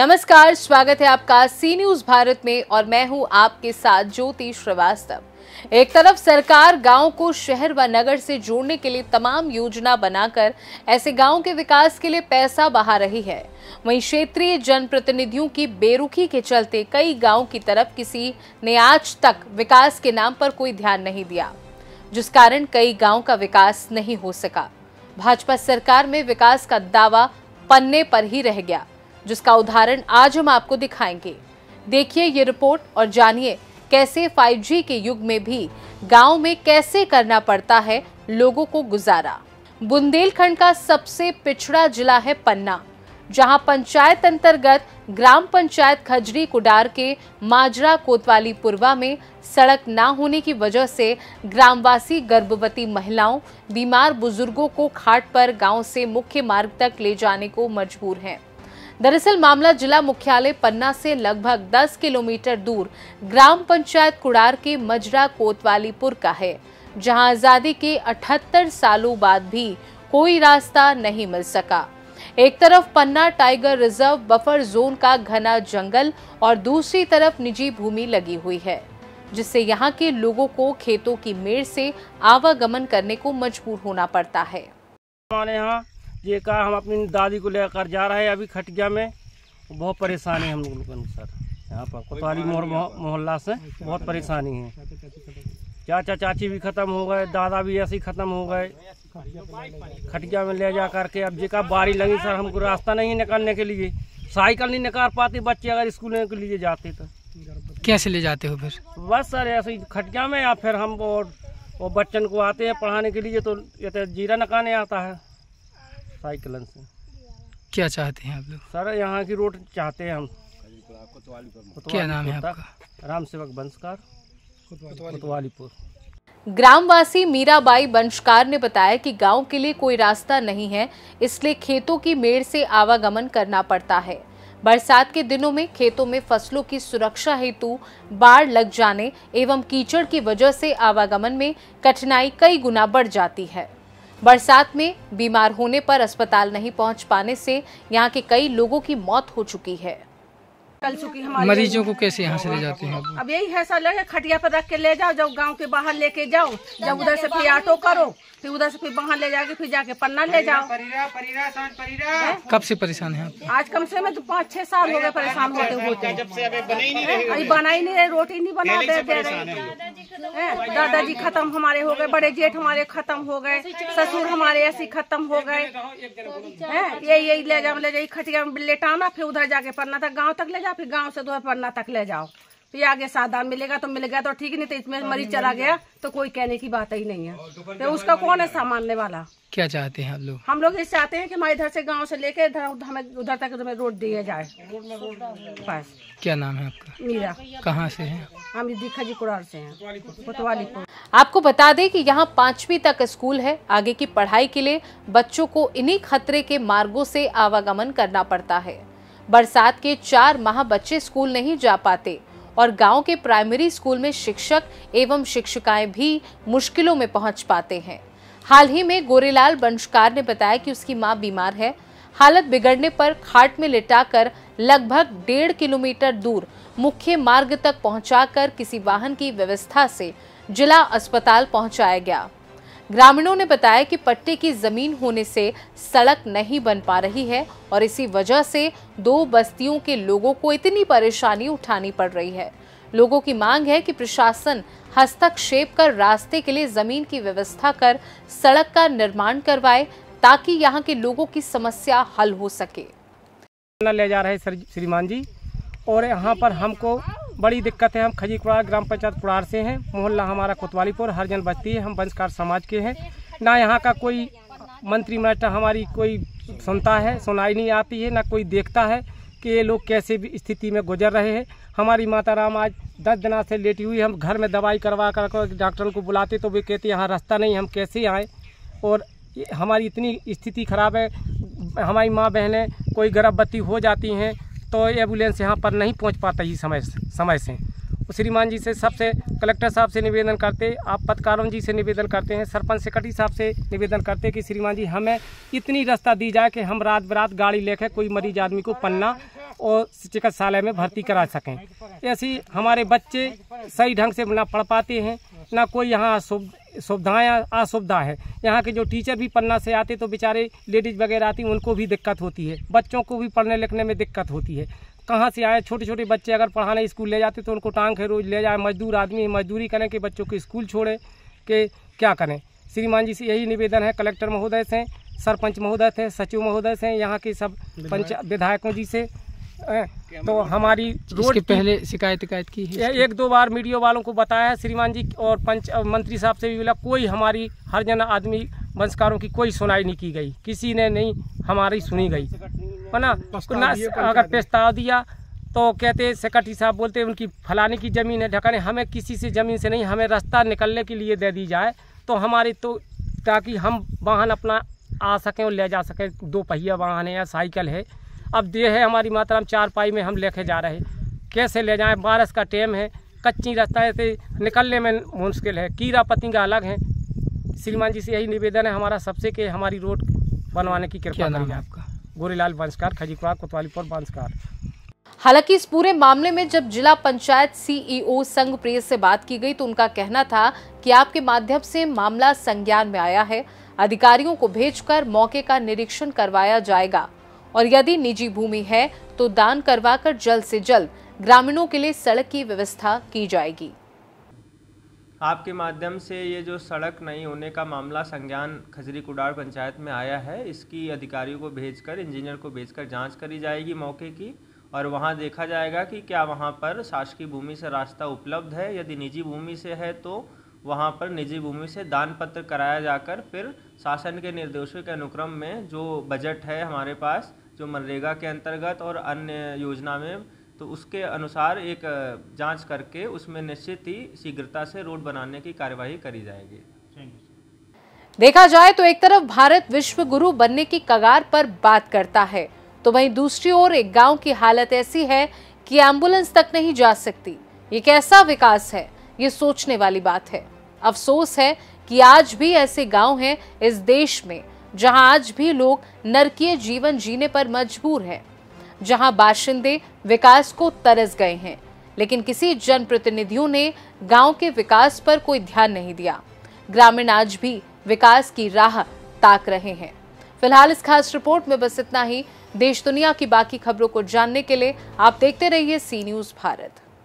नमस्कार स्वागत है आपका सी न्यूज भारत में और मैं हूं आपके साथ ज्योति श्रीवास्तव एक तरफ सरकार गांव को शहर व नगर से जोड़ने के लिए तमाम योजना बनाकर ऐसे गांव के विकास के लिए पैसा बहा रही है वहीं क्षेत्रीय जनप्रतिनिधियों की बेरुखी के चलते कई गांव की तरफ किसी ने आज तक विकास के नाम पर कोई ध्यान नहीं दिया जिस कारण कई गाँव का विकास नहीं हो सका भाजपा सरकार में विकास का दावा पन्ने पर ही रह गया जिसका उदाहरण आज हम आपको दिखाएंगे देखिए ये रिपोर्ट और जानिए कैसे 5G के युग में भी गांव में कैसे करना पड़ता है लोगों को गुजारा बुंदेलखंड का सबसे पिछड़ा जिला है पन्ना जहां पंचायत अंतर्गत ग्राम पंचायत खजरी कुडार के माजरा कोतवाली पुरवा में सड़क ना होने की वजह से ग्रामवासी गर्भवती महिलाओं बीमार बुजुर्गों को खाट पर गांव से मुख्य मार्ग तक ले जाने को मजबूर हैं दरअसल मामला जिला मुख्यालय पन्ना से लगभग 10 किलोमीटर दूर ग्राम पंचायत कुड़ार के मजरा कोतवालीपुर का है जहां आजादी के 78 सालों बाद भी कोई रास्ता नहीं मिल सका एक तरफ Panna tiger reserve buffer zone का घना जंगल और दूसरी तरफ निजी भूमि लगी हुई है जिससे यहाँ के लोगों को खेतों की मेड़ से आवागमन करने को मजबूर होना पड़ता है हमारे यहाँ ये कहा हम अपनी दादी को लेकर जा रहे हैं अभी खटिया में बहुत परेशानी है हम लोगों सर यहाँ पर कोतवाली मोहल्ला से अच्छा, अच्छा, बहुत अच्छा। परेशानी है चाचा चाची भी ख़त्म हो गए दादा भी ऐसे ही ख़त्म हो गए खटिया में ले जा करके अब जेका बारी लगी सर हमको रास्ता नहीं निकालने के लिए साइकिल नहीं निकाल पाते बच्चे अगर स्कूल के लिए जाते तो कैसे ले जाते हो फिर बस सर ऐसे ही खटिया में या फिर हम और, वो बच्चन को आते हैं पढ़ाने के लिए तो ये तो जीरा नकाने आता है साइकिल से क्या चाहते हैं आप लोग सर यहाँ की रोड चाहते हैं हम क्या नाम है आपका राम सेवक बंसकार कोतवालीपुर ग्रामवासी मीराबाई बंशकार ने बताया कि गांव के लिए कोई रास्ता नहीं है इसलिए खेतों की मेड़ से आवागमन करना पड़ता है बरसात के दिनों में खेतों में फसलों की सुरक्षा हेतु बाढ़ लग जाने एवं कीचड़ की वजह से आवागमन में कठिनाई कई गुना बढ़ जाती है बरसात में बीमार होने पर अस्पताल नहीं पहुंच पाने से यहाँ के कई लोगों की मौत हो चुकी है कल चुकी हमारे मरीजों को कैसे यहाँ से ले जाते हैं अब यही है सर खटिया पर रख के ले जाओ जब गांव के बाहर लेके जाओ जब उधर से फिर ऑटो करो फिर उधर से फिर बाहर ले जाके फिर जाके पन्ना ले जाओ कब से परेशान है आज कम से कम तो पाँच छह साल हो गए परेशान होते होते बना ही नहीं रहे रोटी नहीं बना दे रहे दादाजी खत्म हमारे हो गए बड़े जेठ हमारे खत्म हो गए ससुर हमारे ऐसे खत्म हो गए हैं ये यही ले जाओ ले जाओ खटिया में लेटाना फिर उधर जाके पढ़ना था गांव तक ले जाओ फिर गांव से उधर पढ़ना तक ले जाओ तो ये आगे सादा मिलेगा तो मिल गया तो ठीक नहीं तो इसमें मरीज चला गया तो कोई कहने की बात ही नहीं है तो उसका कौन है सामानने वाला क्या चाहते हैं हम लोग हम लोग ये चाहते हैं कि हमारे इधर से गांव से लेके इधर हमें उधर तक हमें रोड दिया जाए क्या नाम है आपका मीरा कहाँ से है हम दीखा जी कुरार से हैं कोतवाली आपको बता दें कि यहाँ पांचवी तक स्कूल है आगे की पढ़ाई के लिए बच्चों को इन्हीं खतरे के मार्गों से आवागमन करना पड़ता है बरसात के चार माह बच्चे स्कूल नहीं जा पाते और गांव के प्राइमरी स्कूल में शिक्षक एवं शिक्षिकाएं भी मुश्किलों में पहुंच पाते हैं हाल ही में गोरेलाल बंशकार ने बताया कि उसकी मां बीमार है हालत बिगड़ने पर खाट में लिटाकर लगभग डेढ़ किलोमीटर दूर मुख्य मार्ग तक पहुंचाकर किसी वाहन की व्यवस्था से जिला अस्पताल पहुंचाया गया ग्रामीणों ने बताया कि पट्टे की जमीन होने से सड़क नहीं बन पा रही है और इसी वजह से दो बस्तियों के लोगों को इतनी परेशानी उठानी पड़ रही है लोगों की मांग है कि प्रशासन हस्तक्षेप कर रास्ते के लिए जमीन की व्यवस्था कर सड़क का निर्माण करवाए ताकि यहाँ के लोगों की समस्या हल हो सके ले जा रहे श्रीमान जी और यहाँ पर हमको बड़ी दिक्कत है हम खजीपुरा ग्राम पंचायत पुरार से हैं मोहल्ला हमारा कोतवालीपुर हरजन बस्ती है हम वंशकार समाज के हैं ना यहाँ का कोई मंत्री मंडल हमारी कोई सुनता है सुनाई नहीं आती है ना कोई देखता है कि ये लोग कैसे भी स्थिति में गुजर रहे हैं हमारी माता राम आज दस दिना से लेटी हुई हम घर में दवाई करवा कर डॉक्टर को बुलाते तो वे कहते यहाँ रास्ता नहीं हम कैसे आए और हमारी इतनी स्थिति ख़राब है हमारी माँ बहनें कोई गर्भवती हो जाती हैं तो एम्बुलेंस यहाँ पर नहीं पहुँच पाता ही समय समय से तो श्रीमान जी से सबसे कलेक्टर साहब से निवेदन करते आप पत्रकारों जी से निवेदन करते हैं सरपंच सेक्रेटरी साहब से निवेदन करते कि श्रीमान जी हमें इतनी रास्ता दी जाए कि हम रात बरात गाड़ी लेकर कोई मरीज आदमी को पन्ना और चिकित्सालय में भर्ती करा सकें ऐसी हमारे बच्चे सही ढंग से ना पढ़ पाते हैं ना कोई यहाँ सुविधाएँ असुविधा है यहाँ के जो टीचर भी पन्ना से आते तो बेचारे लेडीज़ वगैरह आती उनको भी दिक्कत होती है बच्चों को भी पढ़ने लिखने में दिक्कत होती है कहाँ से आए छोटे छोटे बच्चे अगर पढ़ाने स्कूल ले जाते तो उनको टांग है रोज ले जाए मजदूर आदमी मजदूरी करें कि बच्चों को स्कूल छोड़ें कि क्या करें श्रीमान जी से यही निवेदन है कलेक्टर महोदय से सरपंच महोदय से सचिव महोदय से यहाँ के सब पंच विधायकों जी से तो हमारी रोड पहले शिकायत शिकायत की है एक दो बार मीडिया वालों को बताया श्रीमान जी और पंच मंत्री साहब से भी मिला कोई हमारी हर जन आदमी वंशकारों की कोई सुनाई नहीं की गई किसी ने नहीं हमारी सुनी गई है ना अगर प्रस्ताव दिया तो कहते सेक्रेटरी साहब बोलते उनकी फलाने की ज़मीन है ढकाने हमें किसी से ज़मीन से नहीं हमें रास्ता निकलने के लिए दे दी जाए तो हमारे तो ताकि हम वाहन अपना आ सकें और ले जा सकें दो पहिया वाहन है या साइकिल है अब दे है हमारी मातराम चार पाई में हम लेके जा रहे कैसे ले जाएं बारिश का टेम है कच्ची रास्ता से तो निकलने में मुश्किल है कीड़ा पतिंगा अलग है श्रीमान जी से यही निवेदन है हमारा सबसे के हमारी रोड बनवाने की कृपा करें आपका गोरीलाल वंशकार खजीपुरा कोतवालीपुर वंशकार हालांकि इस पूरे मामले में जब जिला पंचायत सीईओ e संघ प्रेस से बात की गई तो उनका कहना था कि आपके माध्यम से मामला संज्ञान में आया है अधिकारियों को भेजकर मौके का निरीक्षण करवाया जाएगा और यदि निजी भूमि है तो दान करवाकर जल्द से जल्द ग्रामीणों के लिए सड़क की व्यवस्था की जाएगी आपके माध्यम से ये जो सड़क नहीं होने का मामला संज्ञान खजरी कुडार पंचायत में आया है इसकी अधिकारियों को भेजकर इंजीनियर को भेजकर जांच करी जाएगी मौके की और वहाँ देखा जाएगा कि क्या वहाँ पर शासकीय भूमि से रास्ता उपलब्ध है यदि निजी भूमि से है तो वहाँ पर निजी भूमि से दान पत्र कराया जाकर फिर शासन के निर्देशों के अनुक्रम में जो बजट है हमारे पास जो मनरेगा के अंतर्गत और अन्य योजना में तो उसके अनुसार एक जांच करके उसमें निश्चित ही शीघ्रता से रोड बनाने की कार्यवाही करी जाएगी देखा जाए तो एक तरफ भारत विश्व गुरु बनने की कगार पर बात करता है तो वहीं दूसरी ओर एक गांव की हालत ऐसी है कि एम्बुलेंस तक नहीं जा सकती ये कैसा विकास है ये सोचने वाली बात है अफसोस है कि आज भी ऐसे गांव हैं इस देश में जहां आज भी लोग नरकीय जीवन जीने पर मजबूर हैं जहां बाशिंदे विकास को तरस गए हैं लेकिन किसी जनप्रतिनिधियों ने गांव के विकास पर कोई ध्यान नहीं दिया ग्रामीण आज भी विकास की राह ताक रहे हैं फिलहाल इस खास रिपोर्ट में बस इतना ही देश दुनिया की बाकी खबरों को जानने के लिए आप देखते रहिए सी न्यूज भारत